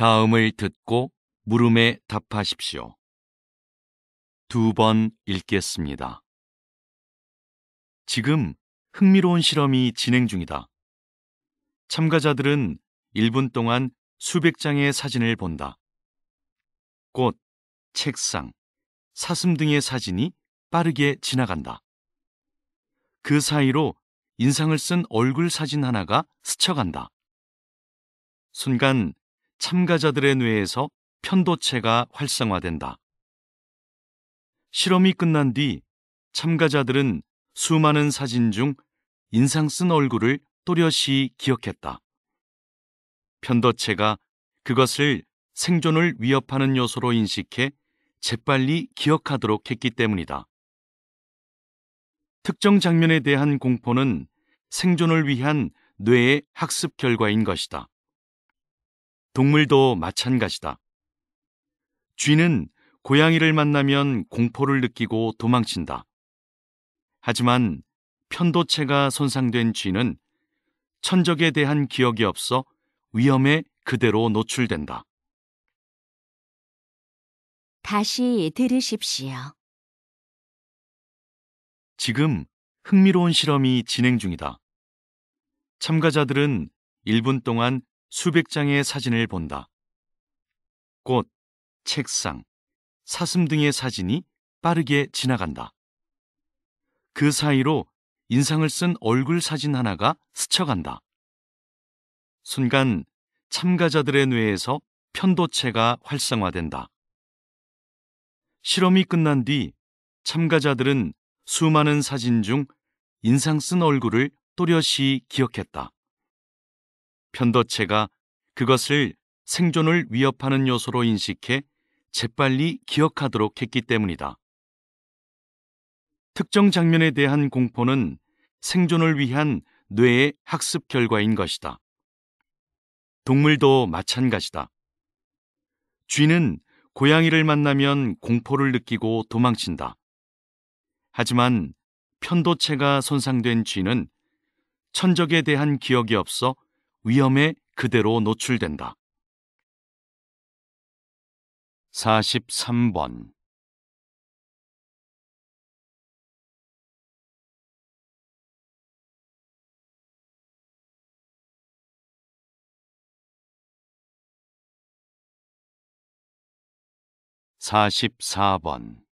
다음을 듣고 물음에 답하십시오. 두 번 읽겠습니다. 지금 흥미로운 실험이 진행 중이다. 참가자들은 1분 동안 수백 장의 사진을 본다. 꽃, 책상, 사슴 등의 사진이 빠르게 지나간다. 그 사이로 인상을 쓴 얼굴 사진 하나가 스쳐간다. 순간 참가자들의 뇌에서 편도체가 활성화된다. 실험이 끝난 뒤 참가자들은 수많은 사진 중 인상 쓴 얼굴을 또렷이 기억했다. 편도체가 그것을 생존을 위협하는 요소로 인식해 재빨리 기억하도록 했기 때문이다. 특정 장면에 대한 공포는 생존을 위한 뇌의 학습 결과인 것이다. 동물도 마찬가지다. 쥐는 고양이를 만나면 공포를 느끼고 도망친다. 하지만 편도체가 손상된 쥐는 천적에 대한 기억이 없어 위험에 그대로 노출된다. 다시 들으십시오. 지금 흥미로운 실험이 진행 중이다. 참가자들은 1분 동안 수백 장의 사진을 본다. 꽃, 책상, 사슴 등의 사진이 빠르게 지나간다. 그 사이로 인상을 쓴 얼굴 사진 하나가 스쳐간다. 순간 참가자들의 뇌에서 편도체가 활성화된다. 실험이 끝난 뒤 참가자들은 수많은 사진 중 인상 쓴 얼굴을 또렷이 기억했다. 편도체가 그것을 생존을 위협하는 요소로 인식해 재빨리 기억하도록 했기 때문이다. 특정 장면에 대한 공포는 생존을 위한 뇌의 학습 결과인 것이다. 동물도 마찬가지다. 쥐는 고양이를 만나면 공포를 느끼고 도망친다. 하지만 편도체가 손상된 쥐는 천적에 대한 기억이 없어 위험에 그대로 노출된다. 43번 4 4번